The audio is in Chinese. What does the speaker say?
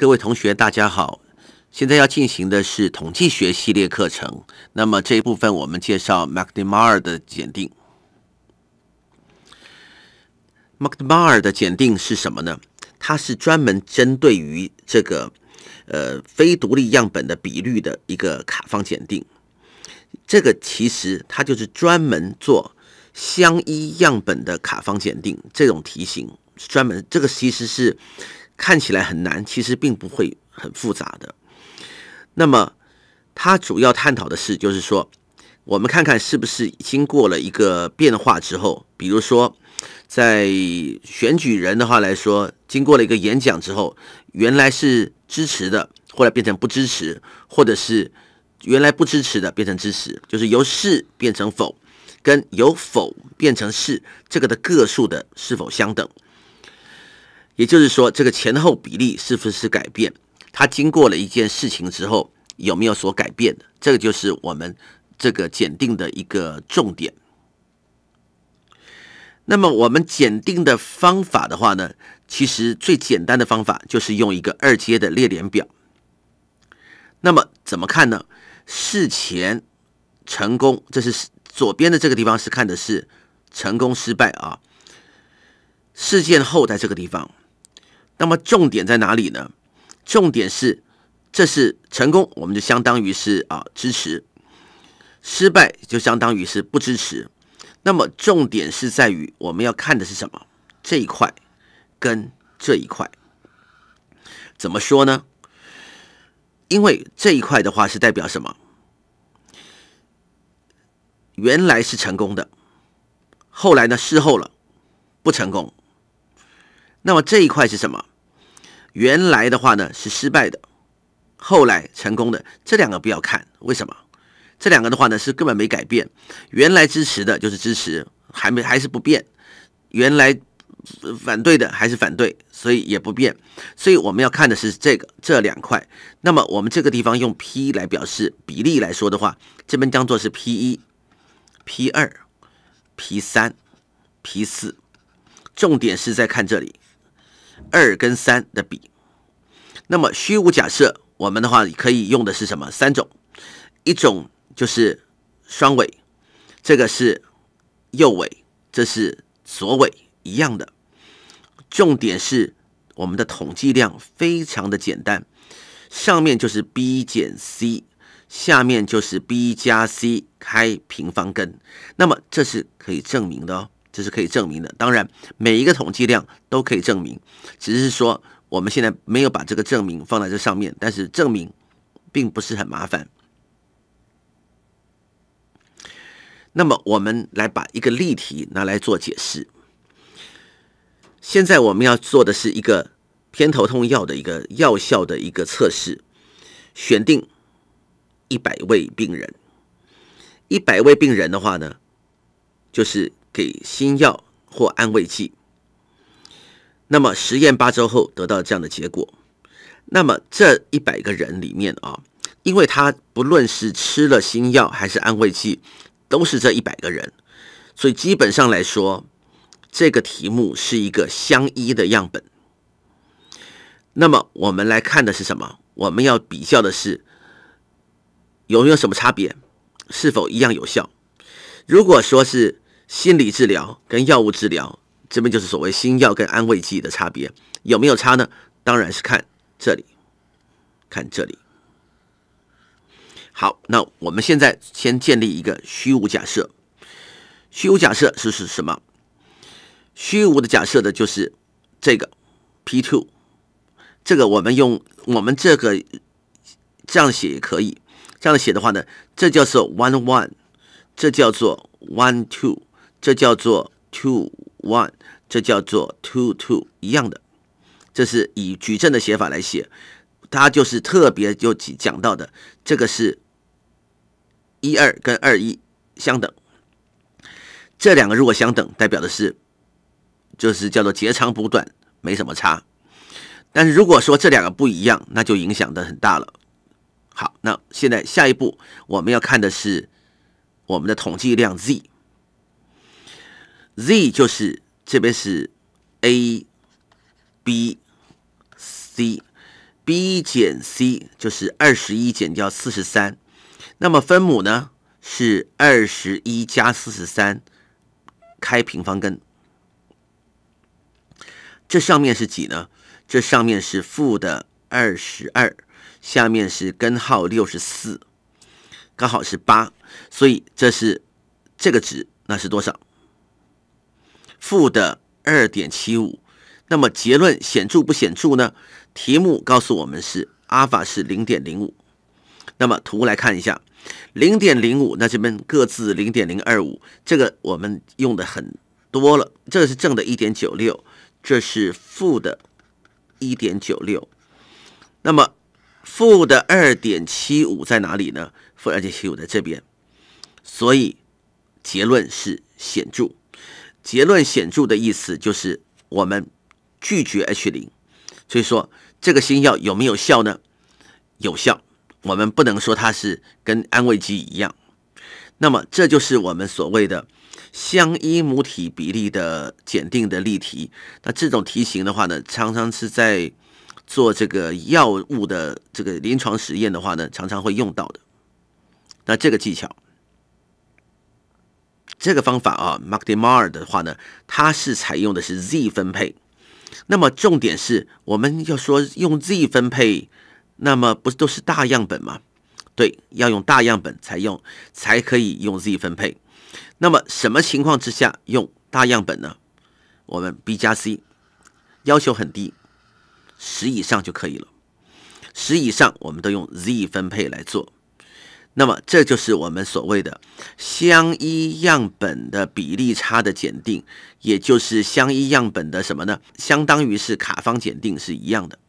各位同学，大家好！现在要进行的是统计学系列课程。那么这一部分我们介绍 McNemar 的检定。McNemar 的检定是什么呢？它是专门针对于这个呃非独立样本的比率的一个卡方检定。这个其实它就是专门做相依样本的卡方检定这种题型，专门这个其实是。看起来很难，其实并不会很复杂的。那么，它主要探讨的是，就是说，我们看看是不是经过了一个变化之后，比如说，在选举人的话来说，经过了一个演讲之后，原来是支持的，后来变成不支持，或者是原来不支持的变成支持，就是由是变成否，跟由否变成是，这个的个数的是否相等？也就是说，这个前后比例是不是改变？它经过了一件事情之后有没有所改变的？这个就是我们这个检定的一个重点。那么我们检定的方法的话呢，其实最简单的方法就是用一个二阶的列联表。那么怎么看呢？事前成功，这是左边的这个地方是看的是成功失败啊。事件后在这个地方。那么重点在哪里呢？重点是，这是成功，我们就相当于是啊支持；失败就相当于是不支持。那么重点是在于我们要看的是什么这一块跟这一块，怎么说呢？因为这一块的话是代表什么？原来是成功的，后来呢事后了不成功。那么这一块是什么？原来的话呢是失败的，后来成功的这两个不要看，为什么？这两个的话呢是根本没改变，原来支持的就是支持，还没还是不变，原来反对的还是反对，所以也不变。所以我们要看的是这个这两块。那么我们这个地方用 P 来表示比例来说的话，这边当做是 P 一、P 二、P 三、P 四，重点是在看这里。二跟三的比，那么虚无假设，我们的话可以用的是什么？三种，一种就是双尾，这个是右尾，这是左尾，一样的。重点是我们的统计量非常的简单，上面就是 b 减 c，下面就是 b 加 c 开平方根，那么这是可以证明的哦。这是可以证明的，当然每一个统计量都可以证明，只是说我们现在没有把这个证明放在这上面。但是证明并不是很麻烦。那么我们来把一个例题拿来做解释。现在我们要做的是一个偏头痛药的一个药效的一个测试，选定一百位病人，一百位病人的话呢，就是。给新药或安慰剂，那么实验八周后得到这样的结果。那么这一百个人里面啊，因为他不论是吃了新药还是安慰剂，都是这一百个人，所以基本上来说，这个题目是一个相依的样本。那么我们来看的是什么？我们要比较的是有没有什么差别，是否一样有效？如果说是，心理治疗跟药物治疗，这边就是所谓新药跟安慰剂的差别，有没有差呢？当然是看这里，看这里。好，那我们现在先建立一个虚无假设，虚无假设是是什么？虚无的假设的就是这个 P two，这个我们用我们这个这样写也可以，这样写的话呢，这叫做 one one，这叫做 one two。这叫做 two one，这叫做 two two，一样的。这是以矩阵的写法来写，它就是特别就讲到的，这个是一二跟二一相等。这两个如果相等，代表的是就是叫做截长补短，没什么差。但是如果说这两个不一样，那就影响的很大了。好，那现在下一步我们要看的是我们的统计量 z。z 就是这边是 a b c，b 减 c 就是二十一减掉四十三，那么分母呢是二十一加四十三，开平方根。这上面是几呢？这上面是负的二十二，下面是根号六十四，刚好是八，所以这是这个值，那是多少？负的二点七五，那么结论显著不显著呢？题目告诉我们是阿尔法是零点零五，那么图来看一下，零点零五，那这边各自零点零二五，这个我们用的很多了。这个是正的一点九六，这是负的一点九六，那么负的二点七五在哪里呢？负二点七五在这边，所以结论是显著。结论显著的意思就是我们拒绝 H 零，所以说这个新药有没有效呢？有效。我们不能说它是跟安慰剂一样。那么这就是我们所谓的相依母体比例的检定的例题。那这种题型的话呢，常常是在做这个药物的这个临床实验的话呢，常常会用到的。那这个技巧。这个方法啊，Markedmar 的话呢，它是采用的是 z 分配。那么重点是，我们要说用 z 分配，那么不都是大样本吗？对，要用大样本才用，才可以用 z 分配。那么什么情况之下用大样本呢？我们 b 加 c 要求很低，十以上就可以了。十以上我们都用 z 分配来做。那么，这就是我们所谓的相依样本的比例差的检定，也就是相依样本的什么呢？相当于是卡方检定是一样的。